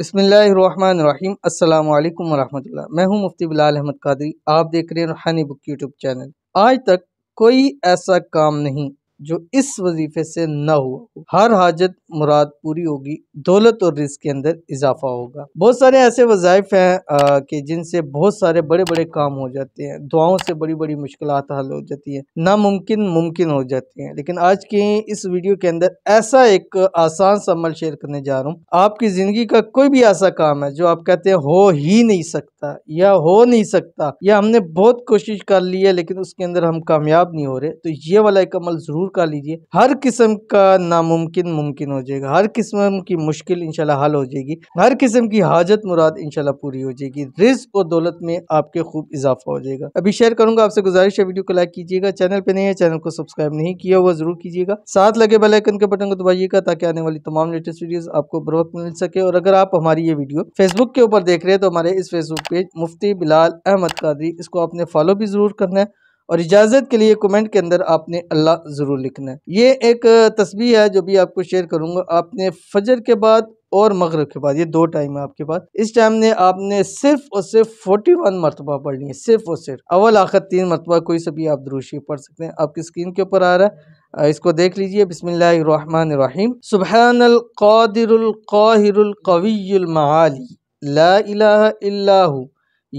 बसमिलीम अल्लाम वरहमल्ला मैं हूं मुफ्ती बिलाल अहमद कादरी आप देख रहे हैं रूहानी बुक यूट्यूब चैनल आज तक कोई ऐसा काम नहीं जो इस वजीफे से ना हुआ हर हाजत मुराद पूरी होगी दौलत और रिस्क के अंदर इजाफा होगा बहुत सारे ऐसे वज़ाइफ हैं कि जिनसे बहुत सारे बड़े बड़े काम हो जाते हैं दुआओं से बड़ी बड़ी मुश्किल हल हो जाती है नामुमकिन मुमकिन हो जाती हैं लेकिन आज की इस वीडियो के अंदर ऐसा एक आसान सा अमल शेयर करने जा रहा हूँ आपकी ज़िंदगी का कोई भी ऐसा काम है जो आप कहते हैं हो ही नहीं सकता या हो नहीं सकता या हमने बहुत कोशिश कर ली है लेकिन उसके अंदर हम कामयाब नहीं हो रहे तो ये वाला एक अमल ज़रूर कर लीजिए हर किस्म का नामुमकिन मुमकिन हो जाएगा हर किस्म की मुश्किल इनशाला हल हो जाएगी हर किस्म की हाजत मुराद इनशाला पूरी हो जाएगी रिस्क और दौलत में आपके खूब इजाफा हो जाएगा अभी शेयर करूंगा आपसे गुजारिश है वीडियो को लाइक कीजिएगा चैनल पर नहीं है चैनल को सब्सक्राइब नहीं किया हुआ जरूर कीजिएगा साथ लगे बेलाइकन के बटन को दबाइएगा ताकि आने वाली तमाम लेटेस्ट वीडियो आपको बर्वक मिल सके और अगर आप हमारी ये वीडियो फेसबुक के ऊपर देख रहे हैं तो हमारे इस फेसबुक पेज मुफ्ती बिलाल अहमद कादरी इसको आपने फॉलो भी जरूर करना है और इजाज़त के लिए कमेंट के अंदर आपने अल्लाह ज़रूर लिखना है ये एक तस्वीर है जो भी आपको शेयर करूँगा आपने फजर के बाद और मगरब के बाद ये दो टाइम है आपके पास इस टाइम ने आपने सिर्फ और सिर्फ फोर्टी वन मरतबा पढ़नी है सिर्फ और सिर्फ अवल आखिर तीन मरतबा कोई सा भी आप दुरुशी पढ़ सकते हैं आपकी स्क्रीन के ऊपर आ रहा है इसको देख लीजिए बिसमीम सुबहानक़ादिरक़ाहिरक़वीलमआली ला इलाहा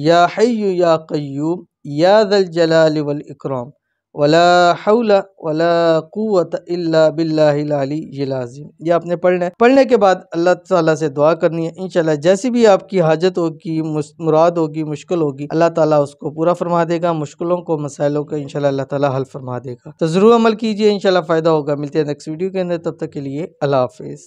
या हय्यू या क़य्यूम यादल वलकराम वला हौला वला इल्ला बिल्लाज़िम यह आपने पढ़ना है पढ़ने के बाद अल्लाह ताला से दुआ करनी है इंशाल्लाह जैसी भी आपकी हाजत होगी मुराद होगी मुश्किल होगी अल्लाह ताला उसको पूरा फरमा देगा मुश्किलों को मसाइलों को इंशाल्लाह अल्लाह ताला हल फरमा देगा तो ज़रूर अमल कीजिए इंशाल्लाह फ़ायदा होगा मिलते हैं नेक्स्ट वीडियो के अंदर तब तक के लिए अल्लाह हाफिज़